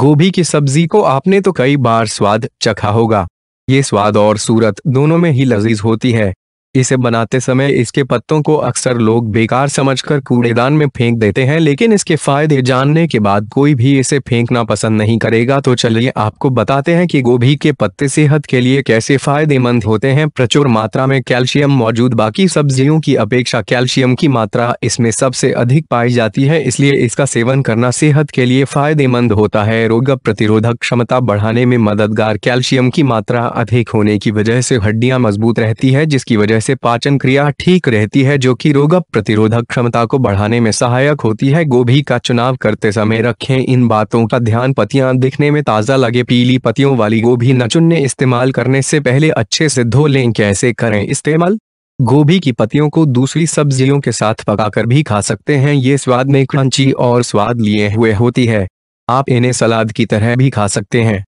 गोभी की सब्जी को आपने तो कई बार स्वाद चखा होगा ये स्वाद और सूरत दोनों में ही लजीज होती है इसे बनाते समय इसके पत्तों को अक्सर लोग बेकार समझकर कूड़ेदान में फेंक देते हैं लेकिन इसके फायदे जानने के बाद कोई भी इसे फेंकना पसंद नहीं करेगा तो चलिए आपको बताते हैं कि गोभी के पत्ते सेहत के लिए कैसे फायदेमंद होते हैं प्रचुर मात्रा में कैल्शियम मौजूद बाकी सब्जियों की अपेक्षा कैल्शियम की मात्रा इसमें सबसे अधिक पाई जाती है इसलिए इसका सेवन करना सेहत के लिए फायदेमंद होता है रोग प्रतिरोधक क्षमता बढ़ाने में मददगार कैल्शियम की मात्रा अधिक होने की वजह से हड्डियाँ मजबूत रहती है जिसकी वजह से पाचन क्रिया ठीक रहती है जो कि रोग प्रतिरोधक क्षमता को बढ़ाने में सहायक होती है गोभी का चुनाव करते समय रखें इन बातों का ध्यान पतियां दिखने में ताजा लगे पीली पतियों वाली गोभी न चुनने इस्तेमाल करने से पहले अच्छे से धो लें कैसे करें इस्तेमाल गोभी की पतियों को दूसरी सब्जियों के साथ पकाकर भी खा सकते हैं ये स्वाद में क्रंची और स्वाद लिए हुए होती है आप इन्हें सलाद की तरह भी खा सकते हैं